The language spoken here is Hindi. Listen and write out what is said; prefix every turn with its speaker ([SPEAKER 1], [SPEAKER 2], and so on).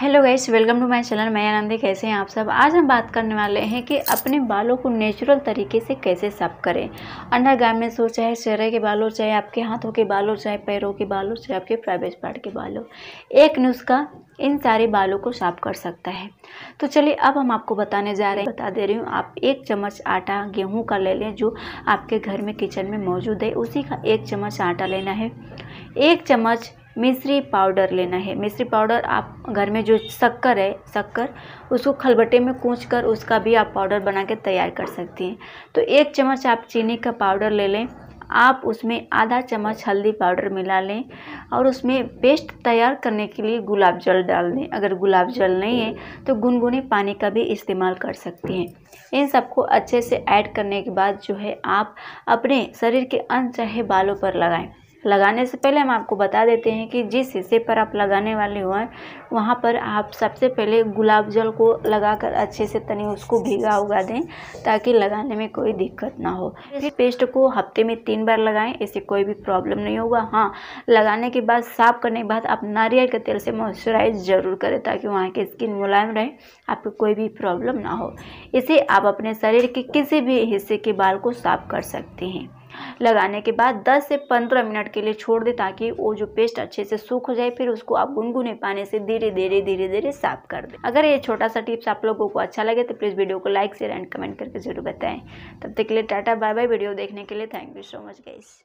[SPEAKER 1] hello guys welcome to my channel मैं आनंदी कैसे हैं आप सब आज हम बात करने वाले हैं कि अपने बालों को नेचुरल तरीके से कैसे साफ करें अंडर गार्मेंट्स हो चाहे चेहरे के बालों चाहे आपके हाथों के बाल हो चाहे पैरों के बालों चाहे आपके प्राइवेट पार्ट के बाल हो एक नुस्खा इन सारे बालों को साफ कर सकता है तो चलिए अब हम आपको बताने जा रहे हैं बता दे रही हूँ आप एक चम्मच आटा गेहूँ का ले लें जो आपके घर में किचन में मौजूद है उसी का एक चम्मच आटा लेना है एक चम्मच मिश्री पाउडर लेना है मिश्री पाउडर आप घर में जो शक्कर है शक्कर उसको खलबटे में कूच कर उसका भी आप पाउडर बना के तैयार कर सकती हैं तो एक चम्मच आप चीनी का पाउडर ले लें आप उसमें आधा चम्मच हल्दी पाउडर मिला लें और उसमें पेस्ट तैयार करने के लिए गुलाब जल डाल दें अगर गुलाब जल नहीं है तो गुनगुने पानी का भी इस्तेमाल कर सकते हैं इन सबको अच्छे से ऐड करने के बाद जो है आप अपने शरीर के अनचाहे बालों पर लगाएं लगाने से पहले हम आपको बता देते हैं कि जिस हिस्से पर आप लगाने वाले हो वहाँ पर आप सबसे पहले गुलाब जल को लगाकर अच्छे से तनी उसको भीगा उगा दें ताकि लगाने में कोई दिक्कत ना हो इस पेस्ट को हफ्ते में तीन बार लगाएं इससे कोई भी प्रॉब्लम नहीं होगा हाँ लगाने के बाद साफ करने के बाद आप नारियल के तेल से मॉइस्चराइज ज़रूर करें ताकि वहाँ की स्किन मुलायम रहे आपको कोई भी प्रॉब्लम ना हो इसे आप अपने शरीर के किसी भी हिस्से के बाल को साफ कर सकते हैं लगाने के बाद 10 से 15 मिनट के लिए छोड़ दें ताकि वो जो पेस्ट अच्छे से सूख हो जाए फिर उसको आप गुनगुने पानी से धीरे धीरे धीरे धीरे साफ कर दें अगर ये छोटा सा टिप्स आप लोगों को अच्छा लगे तो प्लीज़ वीडियो को लाइक शेयर एंड कमेंट करके जरूर बताएं तब तक के लिए टाटा बाय बाय वीडियो देखने के लिए thank you so much guys